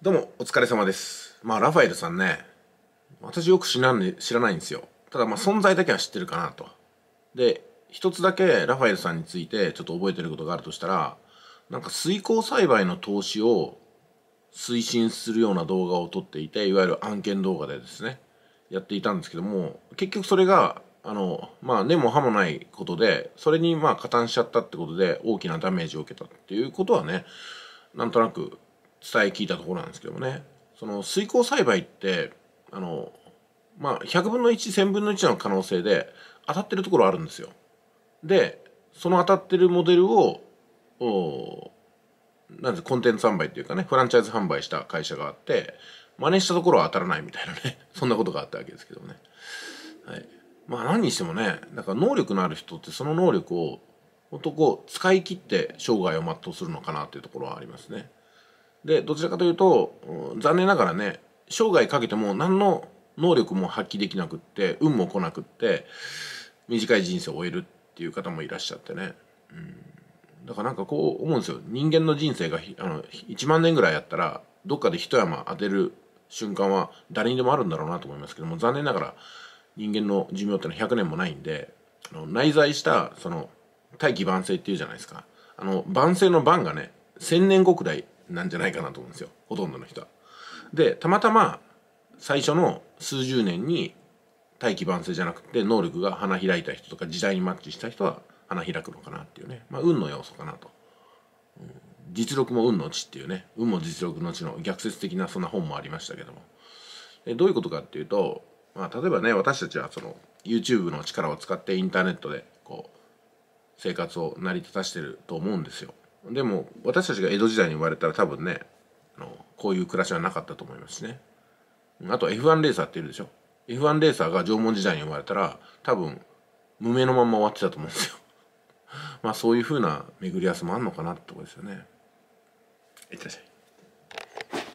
どうも、お疲れ様です。まあ、ラファエルさんね、私よく知らん、ね、知らないんですよ。ただ、まあ、存在だけは知ってるかなと。で、一つだけラファエルさんについてちょっと覚えてることがあるとしたら、なんか水耕栽培の投資を推進するような動画を撮っていて、いわゆる案件動画でですね、やっていたんですけども、結局それが、あの、まあ、根も葉もないことで、それにまあ、加担しちゃったってことで、大きなダメージを受けたっていうことはね、なんとなく伝え聞いたところなんですけどもねその水耕栽培ってあのまあ100分の1000分の1の可能性で当たってるところあるんですよ。でその当たってるモデルをなんでコンテンツ販売っていうかねフランチャイズ販売した会社があって真似したところは当たらないみたいなね そんなことがあったわけですけどもね。はい、まあ何にしてもねだから能力のある人ってその能力を男こう使い切って生涯を全うするのかなっていうところはありますね。でどちらかというと残念ながらね生涯かけても何の能力も発揮できなくって運も来なくって短い人生を終えるっていう方もいらっしゃってね、うん、だからなんかこう思うんですよ人間の人生があの1万年ぐらいやったらどっかで一山当てる瞬間は誰にでもあるんだろうなと思いますけども残念ながら人間の寿命ってのは100年もないんで内在したその大器晩成っていうじゃないですかあの晩成の晩がね千年国いなんじゃないかなと思うんですよほとんどの人は。でたまたま最初の数十年に大器晩成じゃなくて能力が花開いた人とか時代にマッチした人は花開くのかなっていうね、まあ、運の要素かなと、実力も運の地っていうね運も実力の地の逆説的なそんな本もありましたけどもえどういうことかっていうと、まあ、例えばね私たちはその YouTube の力を使ってインターネットでこう生活を成り立たしてると思うんですよでも私たちが江戸時代に生まれたら多分ねこういう暮らしはなかったと思いますしねあと F1 レーサーっているでしょ F1 レーサーが縄文時代に生まれたら多分無名のまま終わってたと思うんですよ まあそういうふうな巡り合わせもあんのかなってとこですよねいってらっしゃい